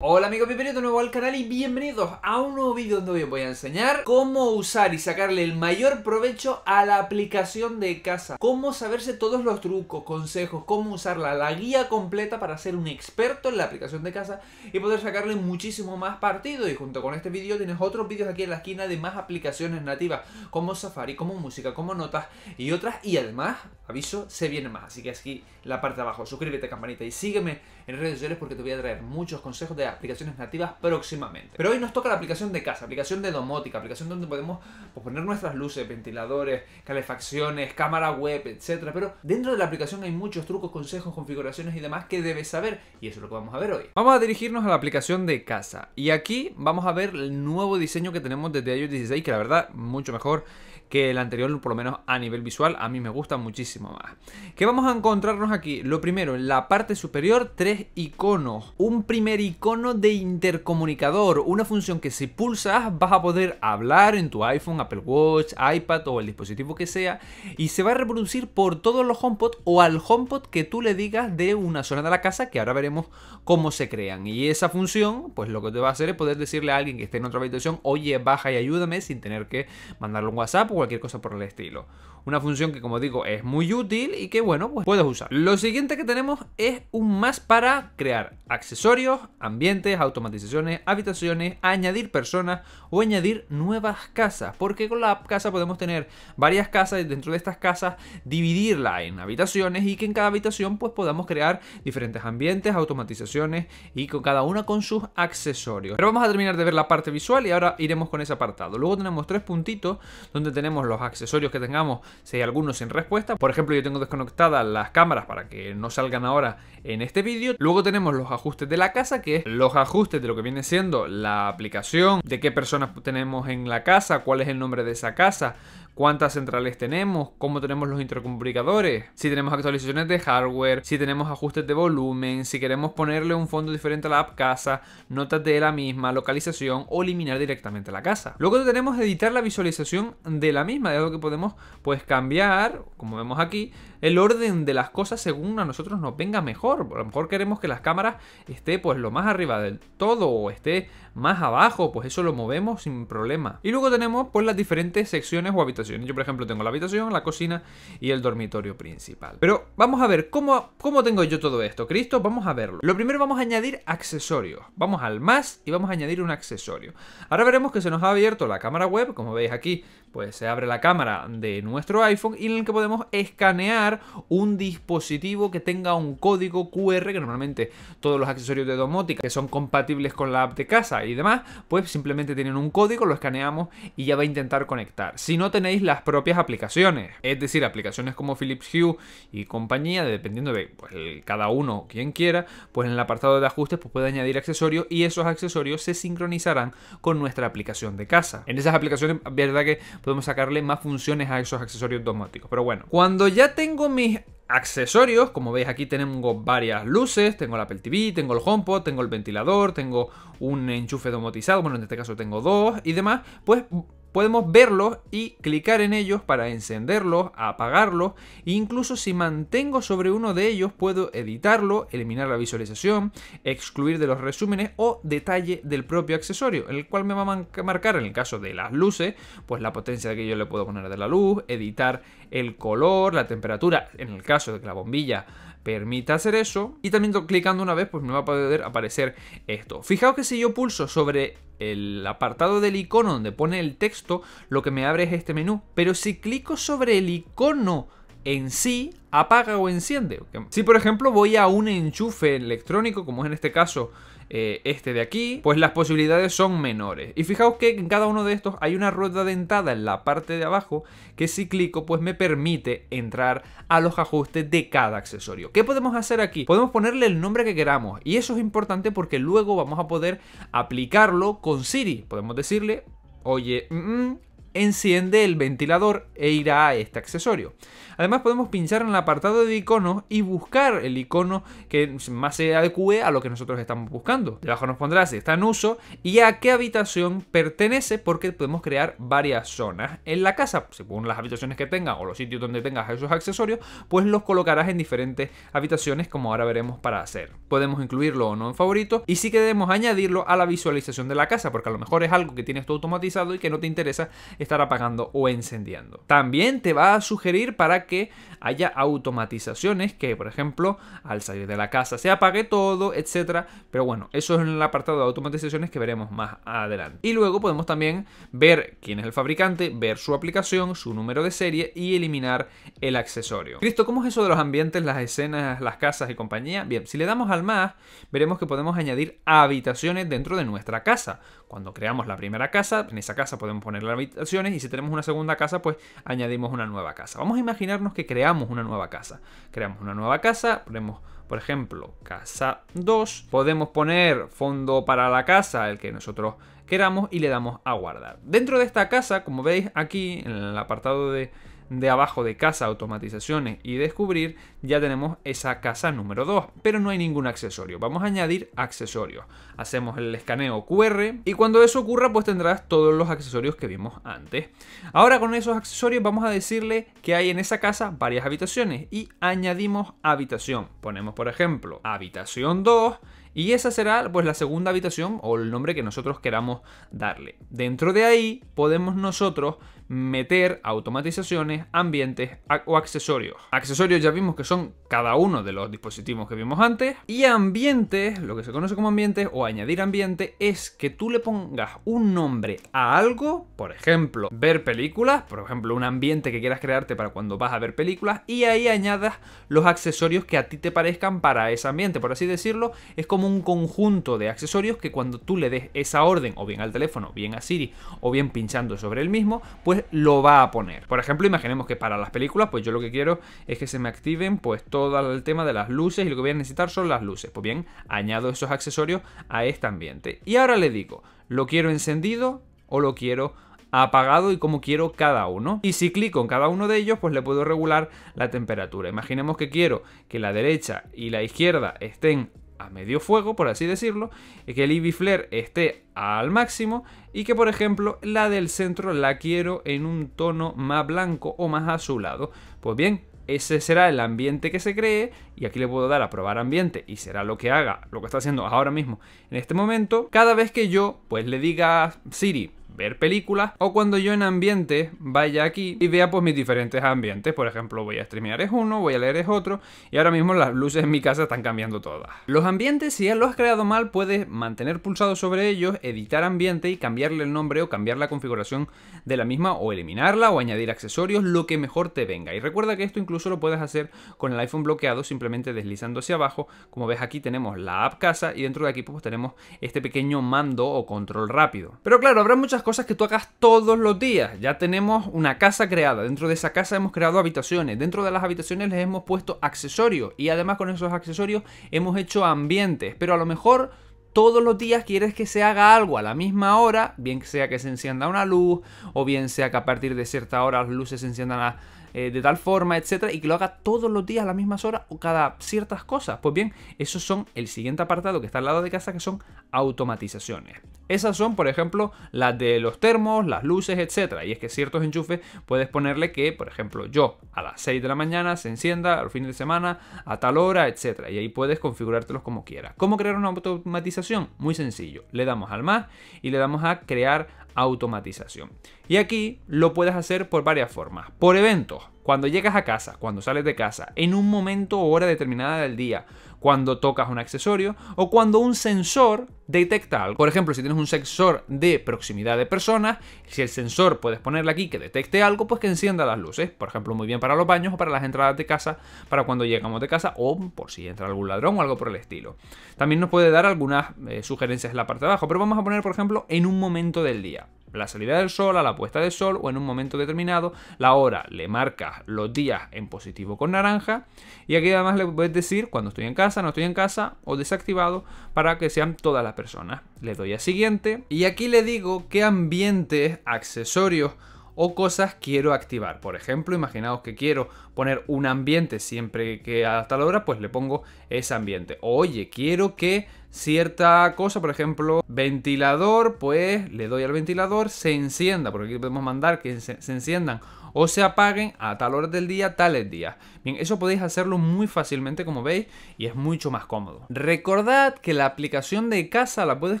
Hola amigos, bienvenidos de nuevo al canal y bienvenidos a un nuevo vídeo donde hoy os voy a enseñar cómo usar y sacarle el mayor provecho a la aplicación de casa, cómo saberse todos los trucos, consejos, cómo usarla, la guía completa para ser un experto en la aplicación de casa y poder sacarle muchísimo más partido y junto con este vídeo tienes otros vídeos aquí en la esquina de más aplicaciones nativas como Safari, como música, como notas y otras y además, aviso, se viene más, así que aquí la parte de abajo, suscríbete campanita y sígueme en redes sociales porque te voy a traer muchos consejos de aplicaciones nativas próximamente. Pero hoy nos toca la aplicación de casa, aplicación de domótica, aplicación donde podemos pues, poner nuestras luces, ventiladores, calefacciones, cámara web, etcétera. Pero dentro de la aplicación hay muchos trucos, consejos, configuraciones y demás que debes saber y eso es lo que vamos a ver hoy. Vamos a dirigirnos a la aplicación de casa y aquí vamos a ver el nuevo diseño que tenemos desde iOS 16 que la verdad mucho mejor que el anterior, por lo menos a nivel visual, a mí me gusta muchísimo más. ¿Qué vamos a encontrarnos aquí? Lo primero, en la parte superior, tres iconos. Un primer icono de intercomunicador, una función que si pulsas vas a poder hablar en tu iPhone, Apple Watch, iPad o el dispositivo que sea y se va a reproducir por todos los HomePod o al HomePod que tú le digas de una zona de la casa que ahora veremos cómo se crean. Y esa función, pues lo que te va a hacer es poder decirle a alguien que esté en otra habitación, oye, baja y ayúdame sin tener que mandarle un WhatsApp cualquier cosa por el estilo. Una función que, como digo, es muy útil y que, bueno, pues puedes usar. Lo siguiente que tenemos es un más para crear accesorios, ambientes, automatizaciones, habitaciones, añadir personas o añadir nuevas casas. Porque con la casa podemos tener varias casas y dentro de estas casas dividirla en habitaciones y que en cada habitación pues podamos crear diferentes ambientes, automatizaciones y con cada una con sus accesorios. Pero vamos a terminar de ver la parte visual y ahora iremos con ese apartado. Luego tenemos tres puntitos donde tenemos los accesorios que tengamos si hay algunos sin respuesta. Por ejemplo, yo tengo desconectadas las cámaras para que no salgan ahora en este vídeo. Luego tenemos los ajustes de la casa, que es los ajustes de lo que viene siendo la aplicación, de qué personas tenemos en la casa, cuál es el nombre de esa casa, cuántas centrales tenemos, cómo tenemos los intercomunicadores, si tenemos actualizaciones de hardware, si tenemos ajustes de volumen, si queremos ponerle un fondo diferente a la app casa, notas de la misma, localización o eliminar directamente la casa. Luego tenemos editar la visualización de la misma, de lo que podemos pues cambiar, como vemos aquí, el orden de las cosas según a nosotros nos venga mejor. A lo mejor queremos que las cámaras esté pues lo más arriba del todo o esté más abajo, pues eso lo movemos sin problema. Y luego tenemos pues las diferentes secciones o habitaciones. Yo por ejemplo tengo la habitación, la cocina y el dormitorio principal. Pero vamos a ver cómo, cómo tengo yo todo esto, Cristo, vamos a verlo. Lo primero vamos a añadir accesorios. Vamos al más y vamos a añadir un accesorio. Ahora veremos que se nos ha abierto la cámara web, como veis aquí, pues se abre la cámara de nuestro iPhone y en el que podemos escanear un dispositivo que tenga un código QR, que normalmente todos los accesorios de domótica que son compatibles con la app de casa y demás, pues simplemente tienen un código, lo escaneamos y ya va a intentar conectar. Si no tenéis las propias aplicaciones, es decir, aplicaciones como Philips Hue y compañía, dependiendo de pues, cada uno quien quiera, pues en el apartado de ajustes pues, puede añadir accesorios y esos accesorios se sincronizarán con nuestra aplicación de casa. En esas aplicaciones, verdad que podemos sacarle más funciones a esos accesorios domóticos. Pero bueno, cuando ya tengo tengo mis accesorios, como veis aquí tengo varias luces, tengo la Apple TV, tengo el HomePod, tengo el ventilador, tengo un enchufe domotizado, bueno en este caso tengo dos y demás, pues podemos verlos y clicar en ellos para encenderlos, apagarlos e incluso si mantengo sobre uno de ellos puedo editarlo, eliminar la visualización, excluir de los resúmenes o detalle del propio accesorio, el cual me va a marcar en el caso de las luces, pues la potencia que yo le puedo poner de la luz, editar el color, la temperatura, en el caso de que la bombilla permita hacer eso. Y también clicando una vez, pues me va a poder aparecer esto. Fijaos que si yo pulso sobre el apartado del icono donde pone el texto, lo que me abre es este menú. Pero si clico sobre el icono en sí apaga o enciende. Si por ejemplo voy a un enchufe electrónico, como es en este caso eh, este de aquí, pues las posibilidades son menores. Y fijaos que en cada uno de estos hay una rueda dentada en la parte de abajo que si clico pues me permite entrar a los ajustes de cada accesorio. ¿Qué podemos hacer aquí? Podemos ponerle el nombre que queramos y eso es importante porque luego vamos a poder aplicarlo con Siri. Podemos decirle, oye, mmm enciende el ventilador e irá a este accesorio. Además podemos pinchar en el apartado de iconos y buscar el icono que más se adecue a lo que nosotros estamos buscando. Debajo nos pondrá si está en uso y a qué habitación pertenece porque podemos crear varias zonas en la casa. Según las habitaciones que tengas o los sitios donde tengas esos accesorios, pues los colocarás en diferentes habitaciones como ahora veremos para hacer. Podemos incluirlo o no en favorito y sí que debemos añadirlo a la visualización de la casa porque a lo mejor es algo que tienes todo automatizado y que no te interesa estar apagando o encendiendo. También te va a sugerir para que haya automatizaciones que, por ejemplo, al salir de la casa se apague todo, etc. Pero bueno, eso es en el apartado de automatizaciones que veremos más adelante. Y luego podemos también ver quién es el fabricante, ver su aplicación, su número de serie y eliminar el accesorio. Cristo, ¿cómo es eso de los ambientes, las escenas, las casas y compañía? Bien, si le damos al más, veremos que podemos añadir habitaciones dentro de nuestra casa. Cuando creamos la primera casa, en esa casa podemos poner la habitación y si tenemos una segunda casa, pues añadimos una nueva casa. Vamos a imaginarnos que creamos una nueva casa. Creamos una nueva casa, ponemos por ejemplo, casa 2, podemos poner fondo para la casa, el que nosotros queramos, y le damos a guardar. Dentro de esta casa, como veis aquí en el apartado de, de abajo de casa, automatizaciones y descubrir, ya tenemos esa casa número 2, pero no hay ningún accesorio. Vamos a añadir accesorios. Hacemos el escaneo QR y cuando eso ocurra pues tendrás todos los accesorios que vimos antes. Ahora con esos accesorios vamos a decirle que hay en esa casa varias habitaciones y añadimos habitación. Ponemos por ejemplo habitación 2 y esa será pues la segunda habitación o el nombre que nosotros queramos darle. Dentro de ahí podemos nosotros meter automatizaciones, ambientes o accesorios. Accesorios ya vimos que son cada uno de los dispositivos que vimos antes. Y ambientes, lo que se conoce como ambientes o añadir ambiente, es que tú le pongas un nombre a algo, por ejemplo, ver películas, por ejemplo, un ambiente que quieras crearte para cuando vas a ver películas, y ahí añadas los accesorios que a ti te parezcan para ese ambiente, por así decirlo, es como un conjunto de accesorios que cuando tú le des esa orden, o bien al teléfono, bien a Siri, o bien pinchando sobre el mismo, pues lo va a poner. Por ejemplo, imaginemos que para las películas, pues yo lo que quiero es que se me activen pues todo el tema de las luces y lo que voy a necesitar son las luces. Pues bien, añado esos accesorios a este ambiente. Y ahora le digo, lo quiero encendido o lo quiero apagado y como quiero cada uno. Y si clico en cada uno de ellos, pues le puedo regular la temperatura. Imaginemos que quiero que la derecha y la izquierda estén a medio fuego, por así decirlo, que el Eevee Flare esté al máximo y que por ejemplo la del centro la quiero en un tono más blanco o más azulado. Pues bien, ese será el ambiente que se cree y aquí le puedo dar a probar ambiente y será lo que haga, lo que está haciendo ahora mismo en este momento, cada vez que yo pues le diga a Siri ver películas o cuando yo en ambiente vaya aquí y vea pues mis diferentes ambientes. Por ejemplo, voy a streamear es uno, voy a leer es otro y ahora mismo las luces en mi casa están cambiando todas. Los ambientes, si ya lo has creado mal, puedes mantener pulsado sobre ellos, editar ambiente y cambiarle el nombre o cambiar la configuración de la misma o eliminarla o añadir accesorios, lo que mejor te venga. Y recuerda que esto incluso lo puedes hacer con el iPhone bloqueado simplemente deslizando hacia abajo. Como ves aquí tenemos la app casa y dentro de aquí pues tenemos este pequeño mando o control rápido. Pero claro, habrá muchas cosas que tú hagas todos los días. Ya tenemos una casa creada, dentro de esa casa hemos creado habitaciones, dentro de las habitaciones les hemos puesto accesorios y además con esos accesorios hemos hecho ambientes, pero a lo mejor todos los días quieres que se haga algo a la misma hora, bien sea que se encienda una luz, o bien sea que a partir de cierta hora las luces se enciendan a, eh, de tal forma, etcétera, y que lo haga todos los días a las mismas horas o cada ciertas cosas. Pues bien, esos son el siguiente apartado que está al lado de casa, que son automatizaciones. Esas son, por ejemplo, las de los termos, las luces, etcétera. Y es que ciertos enchufes puedes ponerle que, por ejemplo, yo a las 6 de la mañana se encienda al fin de semana a tal hora, etcétera. Y ahí puedes configurártelos como quieras. ¿Cómo crear una automatización? Muy sencillo. Le damos al más y le damos a crear automatización. Y aquí lo puedes hacer por varias formas. Por eventos, cuando llegas a casa, cuando sales de casa, en un momento o hora determinada del día, cuando tocas un accesorio o cuando un sensor detecta algo. Por ejemplo, si tienes un sensor de proximidad de personas, si el sensor puedes ponerle aquí que detecte algo, pues que encienda las luces. Por ejemplo, muy bien para los baños o para las entradas de casa, para cuando llegamos de casa o por si entra algún ladrón o algo por el estilo. También nos puede dar algunas eh, sugerencias en la parte de abajo, pero vamos a poner, por ejemplo, en un momento del día la salida del sol, a la puesta del sol o en un momento determinado. La hora le marca los días en positivo con naranja. Y aquí además le puedes decir cuando estoy en casa, no estoy en casa o desactivado para que sean todas las personas. Le doy a siguiente y aquí le digo qué ambientes, accesorios o cosas quiero activar. Por ejemplo, imaginaos que quiero poner un ambiente siempre que hasta la hora, pues le pongo ese ambiente. Oye, quiero que cierta cosa, por ejemplo, ventilador, pues le doy al ventilador, se encienda, porque aquí podemos mandar que se, se enciendan o se apaguen a tal hora del día, tales días. Bien, eso podéis hacerlo muy fácilmente como veis y es mucho más cómodo. Recordad que la aplicación de casa la puedes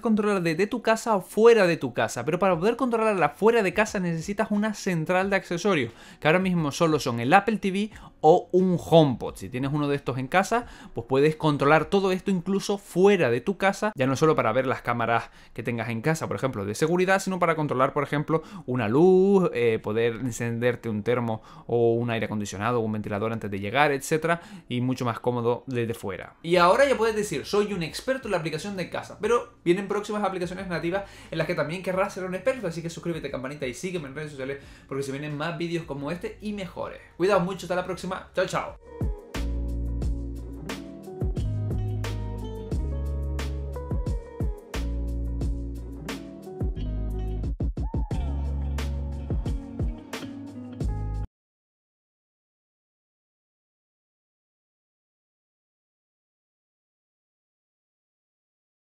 controlar desde tu casa o fuera de tu casa, pero para poder controlarla fuera de casa necesitas una central de accesorios, que ahora mismo solo son el Apple TV o un HomePod. Si tienes uno de estos en casa, pues puedes controlar todo esto incluso fuera de tu casa, ya no solo para ver las cámaras que tengas en casa, por ejemplo, de seguridad, sino para controlar, por ejemplo, una luz, eh, poder encenderte un termo o un aire acondicionado o un ventilador antes de llegar, etcétera, y mucho más cómodo desde fuera. Y ahora ya puedes decir, soy un experto en la aplicación de casa, pero vienen próximas aplicaciones nativas en las que también querrás ser un experto, así que suscríbete, campanita y sígueme en redes sociales porque se vienen más vídeos como este y mejores. Cuidado mucho, hasta la próxima próxima. Tchau, tchau.